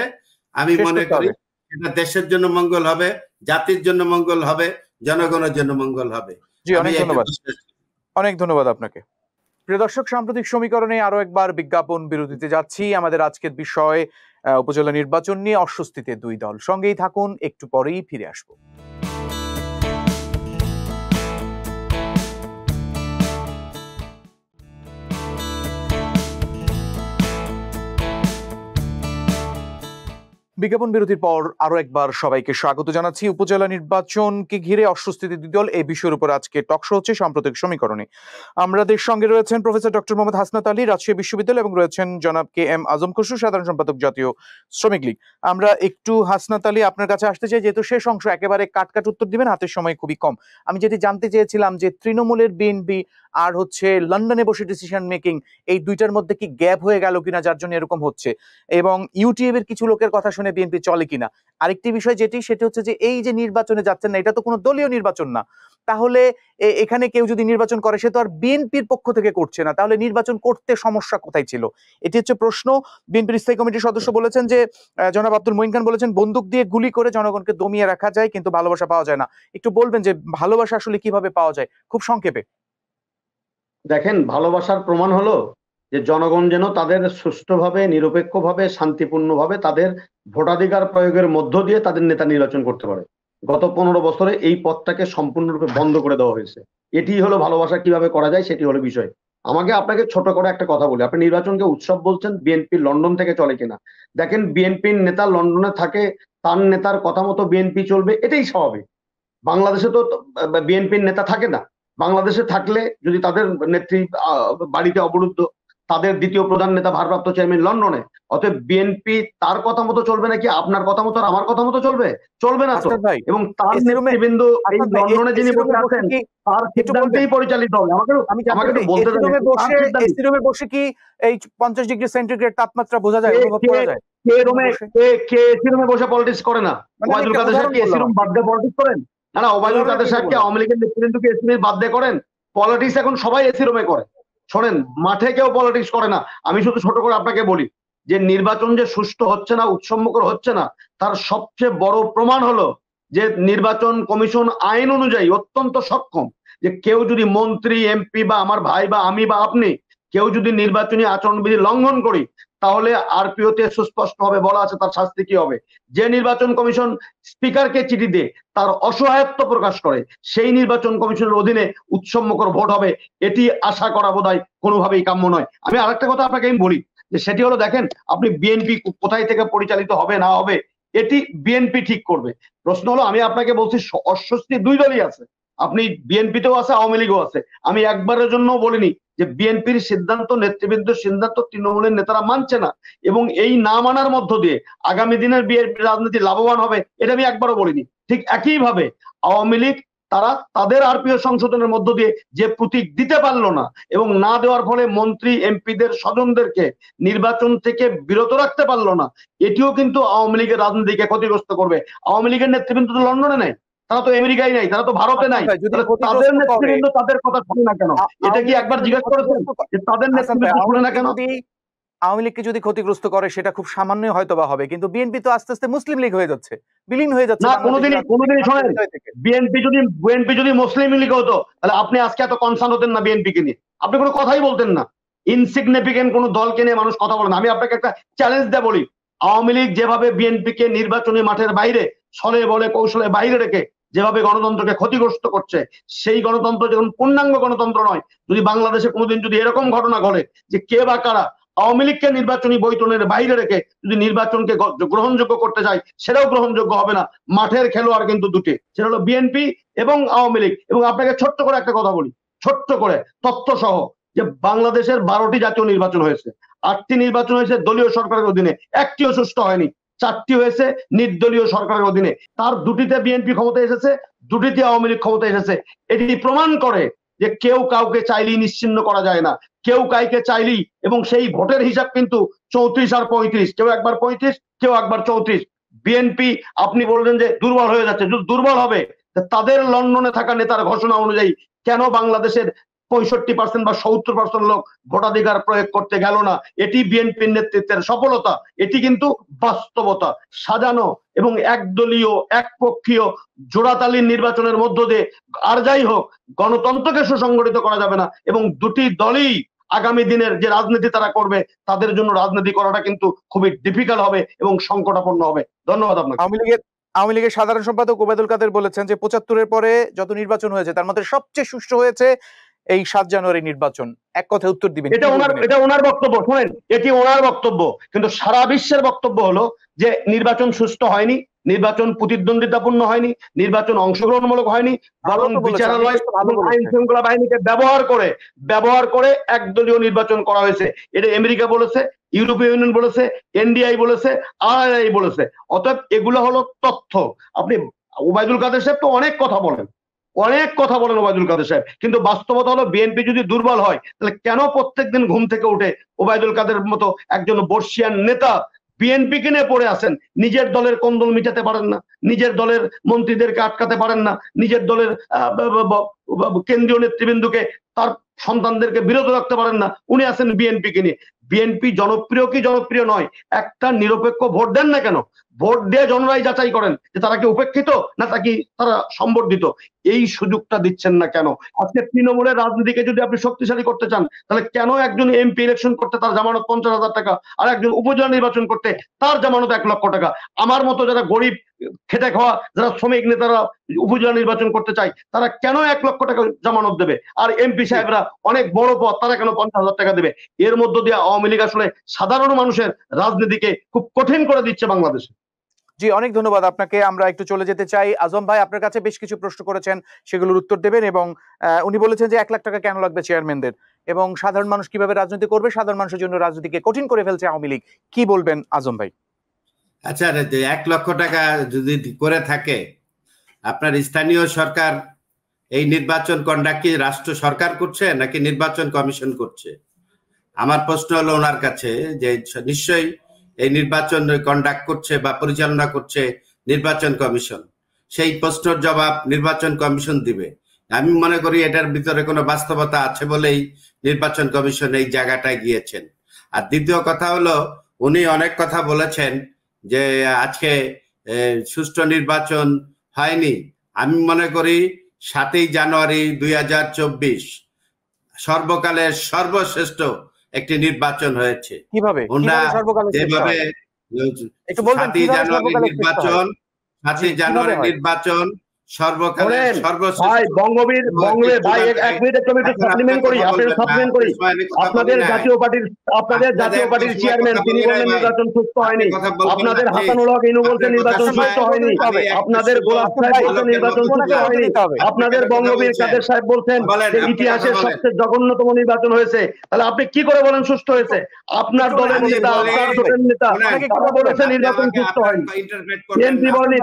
আমি মনে করি এটা দেশের জন্য মঙ্গল হবে জাতির জন্য মঙ্গল হবে জনগণের জন্য মঙ্গল হবে অনেক ধন্যবাদ অনেক ধন্যবাদ আপনাকে প্রিয় দর্শক সাম্প্রতিক সমীকরণে আরো একবার বিজ্ঞাপন বিরতিতে যাচ্ছি আমাদের আজকের বিষয় উপজেলা নির্বাচন নিয়ে অস্বস্তিতে দুই দল সঙ্গেই থাকুন একটু পরেই ফিরে আসবো বিজ্ঞাপন বিরতির পর আরো একবার সবাইকে স্বাগত জানাচ্ছি উপজেলা নির্বাচনকে ঘিরে অস্বস্তিতে দুই দল এই বিষয়ের উপর আজকে টকশো হচ্ছে সাম্প্রতিক সমীকরণে আমাদের সঙ্গে রয়েছেন প্রফেসর ডক্টর মোহাম্মদ হাসনাত আলী রাজশাহী বিশ্ববিদ্যালয় এবং রয়েছেন জনাব কে এম আজম খসু সাধারণ সম্পাদক জাতীয় শ্রমিক লীগ আমরা একটু হাসনাত আলী আপনার কাছে আসতে চাই যেহেতু শেষ অংশ একেবারে কাটকাট উত্তর দিবেন হাতের সময় খুবই কম আমি যেটি জানতে চেয়েছিলাম যে তৃণমূলের বিএনপি আর হচ্ছে লন্ডনে বসে ডিসিশন মেকিং এই দুইটার মধ্যে কি গ্যাপ হয়ে গেল কিনা যার জন্য এরকম হচ্ছে এবং ইউটিউবের কিছু লোকের কথা শুনে বিএনপি চলে কিনা আরেকটি বিষয় যেটি সেটি হচ্ছে যে এই যে নির্বাচনে যাচ্ছেন না এটা তো কোনো দলীয় নির্বাচন না তাহলে এখানে কেউ যদি নির্বাচন করে সে তো আর বিএনপির পক্ষ থেকে করছে না তাহলে নির্বাচন করতে সমস্যা কোথায় ছিল এটি হচ্ছে প্রশ্ন বিএনপির স্থায়ী কমিটির সদস্য বলেছেন যে জনাব আব্দুল মহিন খান বলেছেন বন্দুক দিয়ে গুলি করে জনগণকে দমিয়ে রাখা যায় কিন্তু ভালোবাসা পাওয়া যায় না একটু বলবেন যে ভালোবাসা আসলে কিভাবে পাওয়া যায় খুব সংক্ষেপে দেখেন ভালোবাসার প্রমাণ হলো যে জনগণ যেন তাদের সুষ্ঠুভাবে নিরপেক্ষভাবে শান্তিপূর্ণভাবে তাদের ভোটাধিকার প্রয়োগের মধ্য দিয়ে তাদের নেতা নির্বাচন করতে পারে গত পনেরো বছরে এই পথটাকে সম্পূর্ণরূপে বন্ধ করে দেওয়া হয়েছে এটি হলো ভালোবাসা কিভাবে করা যায় সেটি হলো বিষয় আমাকে আপনাকে ছোট করে একটা কথা বলি আপনি নির্বাচনকে উৎসব বলছেন বিএনপি লন্ডন থেকে চলে কিনা দেখেন বিএনপির নেতা লন্ডনে থাকে তার নেতার কথা মতো বিএনপি চলবে এটাই স্বাভাবিক বাংলাদেশে তো বিএনপির নেতা থাকে না বাংলাদেশে থাকলে যদি তাদের নেত্রী বাড়িতে অবরুদ্ধ তাদের দ্বিতীয় প্রধান নেতা ভারপ্রাপ্ত চেয়ারম্যান লন্ডনে অতএব বিএনপি তার কথা মতো চলবে নাকি আপনার কথা মতো আমার কথা মতো চলবে চলবে না তো এবং তার নেতৃবৃন্দু এই লন্ডনে যিনি বসে আছেন তার সিদ্ধান্তেই পরিচালিত হবে আমাকে আমি আমাকে একটু বলতে দেন বসে বসে কি এই 50 ডিগ্রি সেন্টিগ্রেড তাপমাত্রা বোঝা যায় অনুভব করা যায় কে রুমে কে কে এসি রুমে বসে পলটিক্স করে না ওবায়দুল মানে কাদের সাহেব কি এসি রুম বাদ দিয়ে পলটিক্স করেন না না ওবায়দুল কাদের সাহেব কি আওয়ামী লীগের নেতৃবৃন্দ কি রুমে বাদ দিয়ে করেন পলটিক্স এখন সবাই এসি রুমে করে শোনেন মাঠে কেউ পলিটিক্স করে না আমি শুধু ছোট করে আপনাকে বলি যে নির্বাচন যে সুস্থ হচ্ছে না উৎসম্মুখর হচ্ছে না তার সবচেয়ে বড় প্রমাণ হলো যে নির্বাচন কমিশন আইন অনুযায়ী অত্যন্ত সক্ষম যে কেউ যদি মন্ত্রী এমপি বা আমার ভাই বা আমি বা আপনি কেউ যদি নির্বাচনী আচরণবিধি লঙ্ঘন করি তাহলে আরপিওতে হবে বলা আছে তার শাস্তি কি হবে যে নির্বাচন কমিশন স্পিকারকে চিঠি দিয়ে তার অসহায়ত্ব প্রকাশ করে সেই নির্বাচন কমিশনের অধীনে উৎসমকর ভোট হবে এটি আশা করা বোধ হয় কোনোভাবেই কাম্য নয় আমি আরেকটা কথা আপনাকে আমি বলি যে সেটি হলো দেখেন আপনি বিএনপি কোথায় থেকে পরিচালিত হবে না হবে এটি বিএনপি ঠিক করবে প্রশ্ন হলো আমি আপনাকে বলছি অস্বস্তি দুই দলই আছে আপনি বিএনপিতেও আছে আওয়ামী লীগও আছে আমি একবারের জন্য বলিনি যে বিএনপির সিদ্ধান্ত নেতৃবৃন্দের সিদ্ধান্ত তৃণমূলের নেতারা মানছে না এবং এই না মানার মধ্য দিয়ে আগামী দিনের বিএনপি রাজনীতি লাভবান হবে এটা আমি একবারও বলিনি ঠিক একইভাবে আওয়ামী লীগ তারা তাদের আরপিও সংশোধনের মধ্য দিয়ে যে প্রতীক দিতে পারলো না এবং না দেওয়ার ফলে মন্ত্রী এমপিদের স্বজনদেরকে নির্বাচন থেকে বিরত রাখতে পারলো না এটিও কিন্তু আওয়ামী লীগের রাজনীতিকে ক্ষতিগ্রস্ত করবে আওয়ামী লীগের নেতৃবৃন্দ তো লন্ডনে নেয় তারা তো আমেরিকায় নাই তারা তো ভারতে নাই আচ্ছা, তাদের নেতৃবৃন্দ তাদের কথা শুনে না কেন এটা কি একবার জিজ্ঞাসা করেছেন তাদের আচ্ছা, নেতৃবৃন্দ আচ্ছা, শুনে না কেন আওয়ামী লীগকে যদি ক্ষতিগ্রস্ত করে সেটা খুব সামান্য হয়তো বা হবে কিন্তু বিএনপি তো আস্তে আস্তে মুসলিম লীগ হয়ে যাচ্ছে বিলীন হয়ে যাচ্ছে না কোনোদিনই কোনোদিনই শোনেন বিএনপি যদি বিএনপি যদি মুসলিম লীগ হতো তাহলে আপনি আজকে এত কনসার্ন হতেন না বিএনপি কে নিয়ে আপনি কোনো কথাই বলতেন না ইনসিগনিফিকেন্ট কোনো দলকে নিয়ে মানুষ কথা বলে না আমি আপনাকে একটা চ্যালেঞ্জ দেব বলি আওয়ামী লীগ যেভাবে বিএনপি কে নির্বাচনী মাঠের বাইরে সরে বলে কৌশলে বাইরে রেখে যেভাবে গণতন্ত্রকে ক্ষতিগ্রস্ত করছে সেই গণতন্ত্র যখন পূর্ণাঙ্গ গণতন্ত্র নয় যদি বাংলাদেশে কোনোদিন যদি এরকম ঘটনা ঘটে যে কে বা কারা আওয়ামী লীগকে নির্বাচনী বৈতনের বাইরে রেখে যদি নির্বাচনকে গ্রহণযোগ্য করতে চায় সেটাও গ্রহণযোগ্য হবে না মাঠের খেলোয়াড় কিন্তু দুটি সেটা হলো বিএনপি এবং আওয়ামী লীগ এবং আপনাকে ছোট্ট করে একটা কথা বলি ছোট্ট করে তথ্য সহ যে বাংলাদেশের বারোটি জাতীয় নির্বাচন হয়েছে আটটি নির্বাচন হয়েছে দলীয় সরকারের অধীনে একটিও সুস্থ হয়নি চারটি হয়েছে নির্দলীয় সরকারের অধীনে তার দুটিতে বিএনপি ক্ষমতা এসেছে দুটিতে আওয়ামী লীগ ক্ষমতা এসেছে এটি প্রমাণ করে যে কেউ কাউকে চাইলেই নিশ্চিন্ন করা যায় না কেউ কাইকে চাইলেই এবং সেই ভোটের হিসাব কিন্তু চৌত্রিশ আর পঁয়ত্রিশ কেউ একবার পঁয়ত্রিশ কেউ একবার চৌত্রিশ বিএনপি আপনি বললেন যে দুর্বল হয়ে যাচ্ছে দুর্বল হবে তাদের লন্ডনে থাকা নেতার ঘোষণা অনুযায়ী কেন বাংলাদেশের পঁয়ষট্টি পার্সেন্ট বা সত্তর পার্সেন্ট লোক ভোটাধিকার প্রয়োগ করতে গেল না এটি বিএনপির নেতৃত্বের সফলতা এটি কিন্তু বাস্তবতা সাজানো এবং একদলীয় একপক্ষীয় জোড়াতালির নির্বাচনের মধ্য দিয়ে আর যাই হোক গণতন্ত্রকে সুসংগঠিত করা যাবে না এবং দুটি দলই আগামী দিনের যে রাজনীতি তারা করবে তাদের জন্য রাজনীতি করাটা কিন্তু খুবই ডিফিকাল্ট হবে এবং সংকটাপন্ন হবে ধন্যবাদ আপনাকে আওয়ামী লীগের আওয়ামী লীগের সাধারণ সম্পাদক ওবায়দুল কাদের বলেছেন যে পঁচাত্তরের পরে যত নির্বাচন হয়েছে তার মধ্যে সবচেয়ে সুষ্ঠু হয়েছে এই সাত জানুয়ারি নির্বাচন এক কথা উত্তর দিবেন এটা ওনার এটা ওনার বক্তব্য শোনেন এটি ওনার বক্তব্য কিন্তু সারা বিশ্বের বক্তব্য হলো যে নির্বাচন সুষ্ঠু হয়নি নির্বাচন প্রতিদ্বন্দ্বিতাপূর্ণ হয়নি নির্বাচন অংশগ্রহণমূলক হয়নি বরং বিচারালয় আইন শৃঙ্খলা বাহিনীকে ব্যবহার করে ব্যবহার করে একদলীয় নির্বাচন করা হয়েছে এটা আমেরিকা বলেছে ইউরোপীয় ইউনিয়ন বলেছে এনডিআই বলেছে আরআইআই বলেছে অতএব এগুলো হলো তথ্য আপনি ওবায়দুল কাদের সাহেব তো অনেক কথা বলেন অনেক কথা বলেন ওবায়দুল কাদের সাহেব কিন্তু বাস্তবতা হলো বিএনপি যদি দুর্বল হয় তাহলে কেন প্রত্যেকদিন ঘুম থেকে উঠে ওবায়দুল কাদের মতো একজন বর্ষিয়ান নেতা বিএনপি কিনে পড়ে আছেন নিজের দলের কন্দল মিটাতে পারেন না নিজের দলের মন্ত্রীদেরকে আটকাতে পারেন না নিজের দলের কেন্দ্রীয় নেতৃবৃন্দকে তার সন্তানদেরকে বিরত রাখতে পারেন না উনি আছেন বিএনপি নিয়ে বিএনপি জনপ্রিয় কি জনপ্রিয় নয় একটা নিরপেক্ষ ভোট দেন না কেন ভোট দিয়ে জনরাই যাচাই করেন যে তারা কি উপেক্ষিত না তা কি তারা সম্বর্ধিত এই সুযোগটা দিচ্ছেন না কেন আজকে তৃণমূলের রাজনীতিকে যদি আপনি শক্তিশালী করতে চান তাহলে কেন একজন এমপি ইলেকশন করতে তার জামানত পঞ্চাশ হাজার টাকা আর একজন উপজেলা নির্বাচন করতে তার জামানত এক লক্ষ টাকা আমার মতো যারা গরিব খেটে খাওয়া যারা শ্রমিক নেতারা উপজেলা নির্বাচন করতে চায় তারা কেন এক লক্ষ টাকা জামানত দেবে আর এমপি সাহেবরা অনেক বড় পথ তারা কেন পঞ্চাশ হাজার টাকা দেবে এর মধ্য দিয়ে আওয়ামী লীগ আসলে সাধারণ মানুষের রাজনীতিকে খুব কঠিন করে দিচ্ছে বাংলাদেশে জি অনেক ধন্যবাদ আপনাকে আমরা একটু চলে যেতে চাই আজম ভাই আপনার কাছে বেশ কিছু প্রশ্ন করেছেন সেগুলোর উত্তর দেবেন এবং উনি বলেছেন যে এক লাখ টাকা কেন লাগবে চেয়ারম্যানদের এবং সাধারণ মানুষ কিভাবে রাজনীতি করবে সাধারণ মানুষের জন্য রাজনীতিকে কঠিন করে ফেলছে আওয়ামী লীগ কি বলবেন আজম ভাই আচ্ছা যে এক লক্ষ টাকা যদি করে থাকে আপনার স্থানীয় সরকার এই নির্বাচন কন্ডাক্ট কি রাষ্ট্র সরকার করছে নাকি নির্বাচন কমিশন করছে আমার প্রশ্ন হলো ওনার কাছে যে নিশ্চয়ই এই নির্বাচন কন্ডাক্ট করছে বা পরিচালনা করছে নির্বাচন কমিশন সেই প্রশ্নের জবাব নির্বাচন কমিশন দিবে আমি মনে করি এটার ভিতরে কোনো বাস্তবতা আছে বলেই নির্বাচন কমিশন এই জায়গাটায় গিয়েছেন আর দ্বিতীয় কথা হলো উনি অনেক কথা বলেছেন যে আজকে সুষ্ঠু নির্বাচন হয়নি আমি মনে করি সাতই জানুয়ারি দুই হাজার চব্বিশ সর্বকালের সর্বশ্রেষ্ঠ একটি নির্বাচন হয়েছে যেভাবে সাতই জানুয়ারি নির্বাচন সাতই জানুয়ারি নির্বাচন আপনাদের আপনাদের বঙ্গবীর কাদের সাহেব বলছেন ইতিহাসের সবচেয়ে জঘন্যতম নির্বাচন হয়েছে তাহলে আপনি কি করে বলেন সুস্থ হয়েছে আপনার দলের নেতা আপনার দলের নেতা বলেছে নির্বাচন সুস্থ হয়নি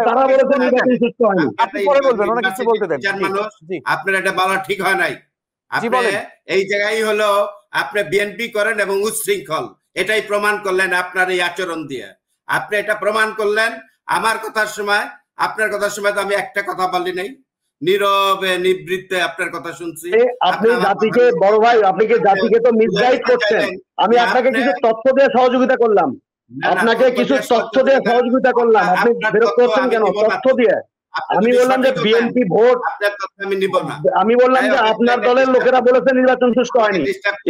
তারা বলেছে নির্বাচন সুস্থ হয়নি পরে বলবেন কিছু বলতে দেন আপনার এটা বলা ঠিক হয় নাই আপনি এই জায়গায় হলো আপনি বিএনপি করেন এবং উচ্ছৃঙ্খল এটাই প্রমাণ করলেন আপনার এই আচরণ দিয়ে আপনি এটা প্রমাণ করলেন আমার কথার সময় আপনার কথার সময় তো আমি একটা কথা বলি নাই নীরবে নিবৃত্তে আপনার কথা শুনছি আপনি জাতিকে বড় ভাই আপনি কি জাতিকে তো মিসগাইড করছেন আমি আপনাকে কিছু তথ্য দিয়ে সহযোগিতা করলাম আপনাকে কিছু তথ্য দিয়ে সহযোগিতা করলাম আপনি বিরক্ত কেন তথ্য দিয়ে আমি বললাম যে বিএনপি ভোট আমি নিব না আমি বললাম যে আপনার দলের লোকেরা বলেছে নির্বাচন সুষ্ঠু হয়নি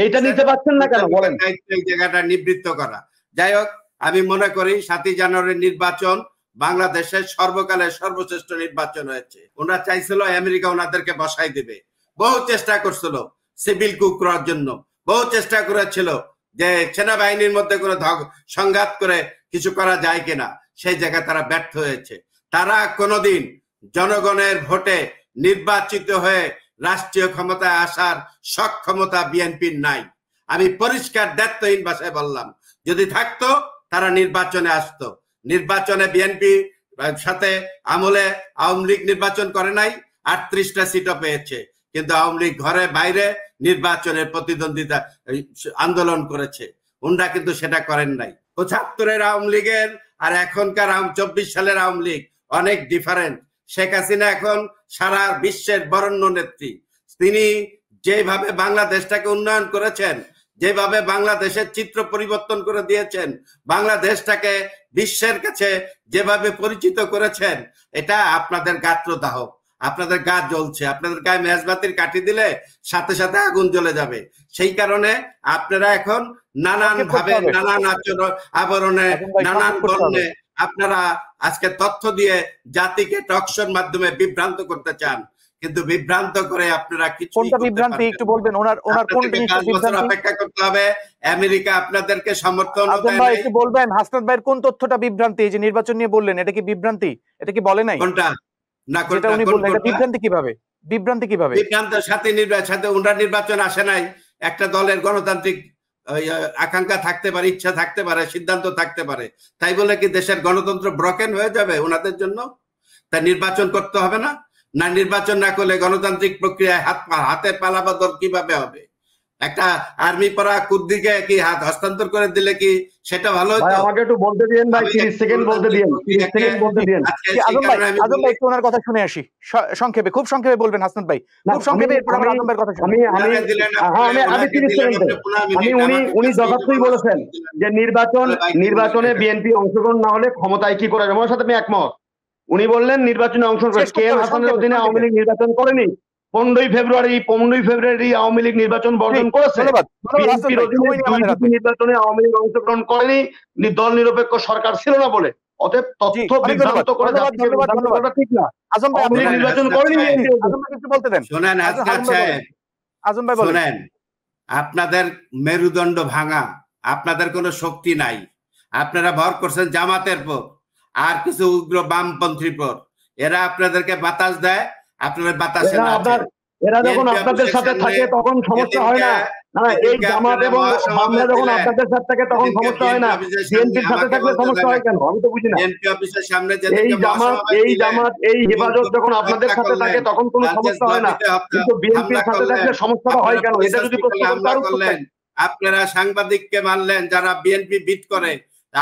এইটা নিতে পারছেন না কেন বলেন এই জায়গাটা নিবৃত্ত করা যাই হোক আমি মনে করি সাতই জানুয়ারির নির্বাচন বাংলাদেশের সর্বকালে সর্বশ্রেষ্ঠ নির্বাচন হয়েছে ওনারা চাইছিল আমেরিকা ওনাদেরকে বসাই দিবে বহু চেষ্টা করছিল সিভিল কুক করার জন্য বহু চেষ্টা করেছিল যে সেনাবাহিনীর মধ্যে কোনো সংঘাত করে কিছু করা যায় কিনা সেই জায়গায় তারা ব্যর্থ হয়েছে তারা কোনোদিন জনগণের ভোটে নির্বাচিত হয়ে রাষ্ট্রীয় ক্ষমতায় আসার সক্ষমতা বিএনপির নাই আমি পরিষ্কার দায়িত্বহীন ভাষায় বললাম যদি থাকতো তারা নির্বাচনে আসতো নির্বাচনে বিএনপি সাথে আমলে আওয়ামী লীগ নির্বাচন করে নাই আটত্রিশটা সিটও পেয়েছে কিন্তু আওয়ামী লীগ ঘরে বাইরে নির্বাচনের প্রতিদ্বন্দ্বিতা আন্দোলন করেছে উনরা কিন্তু সেটা করেন নাই পঁচাত্তরের আওয়ামী লীগের আর এখনকার চব্বিশ সালের আওয়ামী লীগ অনেক ডিফারেন্ট শেখ হাসিনা এখন সারা বিশ্বের বরণ্য নেত্রী তিনি যেভাবে বাংলাদেশটাকে উন্নয়ন করেছেন যেভাবে বাংলাদেশের চিত্র পরিবর্তন করে দিয়েছেন বাংলাদেশটাকে বিশ্বের কাছে যেভাবে পরিচিত করেছেন এটা আপনাদের গাত্রদাহ আপনাদের গা জ্বলছে আপনাদের গায়ে মেজবাতির কাটি দিলে সাথে সাথে আগুন জ্বলে যাবে সেই কারণে আপনারা এখন নানান ভাবে আচ্ছা, নানান আচরণ আবরণে নানান বর্ণে আপনারা আজকে তথ্য দিয়ে জাতিকে টকশোর মাধ্যমে বিভ্রান্ত করতে চান কিন্তু বিভ্রান্ত করে আপনারা কিছু কোনটা বিভ্রান্তি একটু বলবেন ওনার ওনার কোন জিনিসটা বিভ্রান্তি অপেক্ষা করতে হবে আমেরিকা আপনাদেরকে সমর্থন আজম ভাই একটু বলবেন হাসনাত ভাইয়ের কোন তথ্যটা বিভ্রান্তি এই যে নির্বাচন নিয়ে বললেন এটা কি বিভ্রান্তি এটা কি বলে নাই কোনটা না কোনটা উনি বললেন এটা বিভ্রান্তি কিভাবে বিভ্রান্তি কিভাবে বিভ্রান্তের সাথে নির্বাচন সাথে ওনার নির্বাচন আসে নাই একটা দলের গণতান্ত্রিক আকাঙ্ক্ষা থাকতে পারে ইচ্ছা থাকতে পারে সিদ্ধান্ত থাকতে পারে তাই বলে কি দেশের গণতন্ত্র ব্রকেন হয়ে যাবে ওনাদের জন্য তা নির্বাচন করতে হবে না না নির্বাচন না করলে গণতান্ত্রিক প্রক্রিয়ায় হাত হাতে দর কিভাবে হবে একটা আর্মি পরা কুদ্দিকে কি হাত হস্তান্তর করে দিলে কি সেটা ভালো হতো আমাকে একটু বলতে দিয়েন ভাই 30 সেকেন্ড বলতে দিয়েন 30 সেকেন্ড বলতে দিয়েন আজম ভাই আজম ভাই একটু ওনার কথা শুনে আসি সংক্ষেপে খুব সংক্ষেপে বলবেন হাসান ভাই খুব সংক্ষেপে এরপর আমরা আজম ভাইয়ের কথা শুনি আমি আমি আমি 30 সেকেন্ড আমি উনি উনি যথার্থই বলেছেন যে নির্বাচন নির্বাচনে বিএনপি অংশগ্রহণ না হলে ক্ষমতায় কি করা যাবে আমার সাথে আমি একমত উনি বললেন নির্বাচনে অংশগ্রহণ করে কে হাসানের অধীনে আওয়ামী লীগ নির্বাচন করেনি পনেরোই ফেব্রুয়ারি পনেরোই ফেব্রুয়ারি আওয়ামী লীগ নির্বাচন বর্জন করেছে নির্বাচনে আওয়ামী লীগ অংশগ্রহণ করেনি দল নিরপেক্ষ সরকার ছিল না বলে আপনাদের মেরুদণ্ড ভাঙা আপনাদের কোনো শক্তি নাই আপনারা ভর করছেন জামাতের পর আর কিছু উগ্র বামপন্থীর পর এরা আপনাদেরকে বাতাস দেয় আপনার বাতাসে আপনার এরা যখন আপনাদের সাথে থাকে তখন সমস্যা হয় না এই জামাত এবং আমরা যখন আপনাদের সাথে থাকে তখন সমস্যা হয় না বিএনপির সাথে থাকলে সমস্যা হয় কেন আমি তো বুঝি না এই জামাত এই জামাত এই হেফাজত যখন আপনাদের সাথে থাকে তখন কোনো সমস্যা হয় না কিন্তু বিএনপির সাথে থাকলে হয় কেন এটা যদি আপনারা সাংবাদিককে মানলেন যারা বিএনপি বিট করে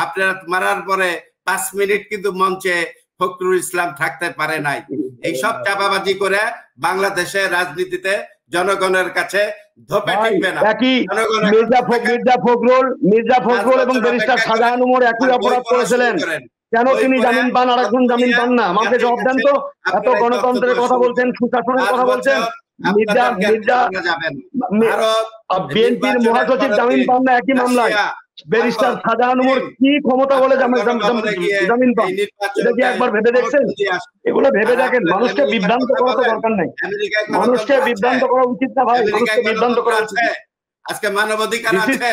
আপনারা মারার পরে পাঁচ মিনিট কিন্তু মঞ্চে ফখরুল ইসলাম থাকতে পারে নাই এই সব চাপাবাজি করে বাংলাদেশে রাজনীতিতে জনগণের কাছে ধপে টিকবে না মির্জা মির্জা ফখরুল মির্জা ফখরুল এবং ব্যারিস্টার শাহজাহান উমর একই অপরাধ করেছিলেন কেন তিনি জামিন পান আর একজন জামিন পান না আমাকে জবাব দেন তো এত গণতন্ত্রের কথা বলছেন সুশাসনের কথা বলছেন মির্জা মির্জা বিএনপির মহাসচিব জামিন পান না একই মামলায় ব্যারিস্টার কি ক্ষমতা বলে জামিন পান এটা কি একবার ভেবে দেখছেন এগুলো ভেবে দেখেন মানুষকে বিভ্রান্ত করা তো দরকার নাই মানুষকে বিভ্রান্ত করা উচিত না ভাই মানুষকে বিভ্রান্ত করা উচিত আজকে মানবাধিকার আছে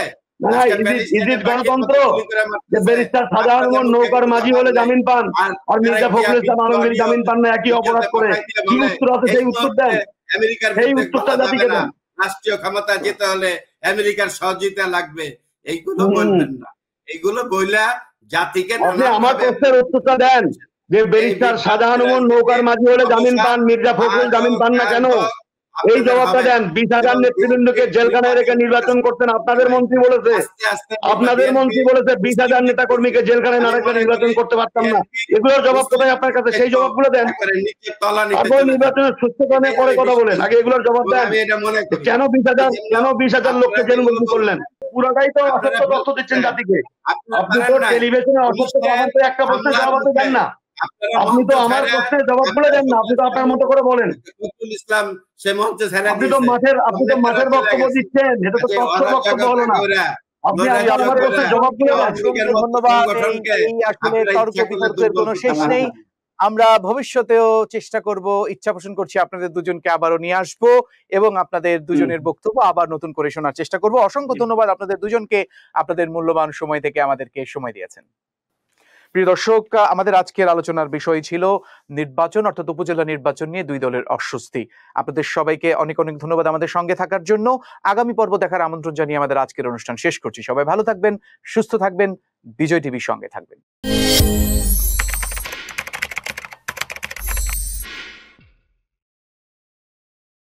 গণতন্ত্র ব্যারিস্টার নৌকার মাঝি হলে জামিন পান আর মির্জা ফখরুল ইসলাম আলমগীর জামিন পান না একই অপরাধ করে কি উত্তর আছে সেই উত্তর দেন সেই উত্তরটা জাতিকে দেন রাষ্ট্রীয় ক্ষমতা যেতে হলে আমেরিকার সহযোগিতা লাগবে এইগুলো বলবেন না এইগুলো জাতিকে আমার প্রশ্নের উত্তরটা দেন যে ব্যারিস্টার নৌকার হলে জামিন পান মির্জা ফখরুল জামিন পান না কেন এই জবাবটা দেন বিশ হাজার নেতৃবৃন্দকে জেলখানায় রেখে নির্বাচন করতেন আপনাদের মন্ত্রী বলেছে আপনাদের মন্ত্রী বলেছে বিশ হাজার নেতা কর্মীকে জেলখানায় না রেখে নির্বাচন করতে পারতাম না এগুলোর জবাব কোথায় আপনার কাছে সেই জবাব গুলো দেন তারপরে নির্বাচনের সুস্থকরণের পরে কথা বলেন আগে এগুলোর জবাব দেন কেন বিশ হাজার কেন বিশ হাজার লোককে জেলবন্দি করলেন পুরোটাই তো অসত্য তথ্য দিচ্ছেন জাতিকে আপনি তো টেলিভিশনে অসত্য প্রমাণ একটা প্রশ্নের জবাব তো দেন না আপনি তো আমার প্রশ্নের জবাব বলে দেন না আপনি তো আপনার মতো করে বলেন ইসলাম সে মঞ্চে আপনি তো মাঠের আপনি তো মাঠের বক্তব্য দিচ্ছেন এটা তো তথ্য বক্তব্য হলো না আপনি আমার প্রশ্নের জবাব দিয়ে ধন্যবাদ এই আসলে তর্ক বিতর্কের কোনো শেষ নেই আমরা ভবিষ্যতেও চেষ্টা করব ইচ্ছা পোষণ করছি আপনাদের দুজনকে আবারও নিয়ে আসব এবং আপনাদের দুজনের বক্তব্য আবার নতুন করে শোনার চেষ্টা করব অসংখ্য ধন্যবাদ আপনাদের দুজনকে আপনাদের মূল্যবান সময় থেকে আমাদেরকে সময় দিয়েছেন প্রিয় দর্শক আমাদের আজকের আলোচনার বিষয় ছিল নির্বাচন অর্থাৎ উপজেলা নির্বাচন নিয়ে দুই দলের অস্বস্তি আপনাদের সবাইকে অনেক অনেক ধন্যবাদ আমাদের সঙ্গে থাকার জন্য আগামী পর্ব দেখার আমন্ত্রণ জানিয়ে আমাদের আজকের অনুষ্ঠান শেষ করছি সবাই ভালো থাকবেন সুস্থ থাকবেন বিজয় টিভির সঙ্গে থাকবেন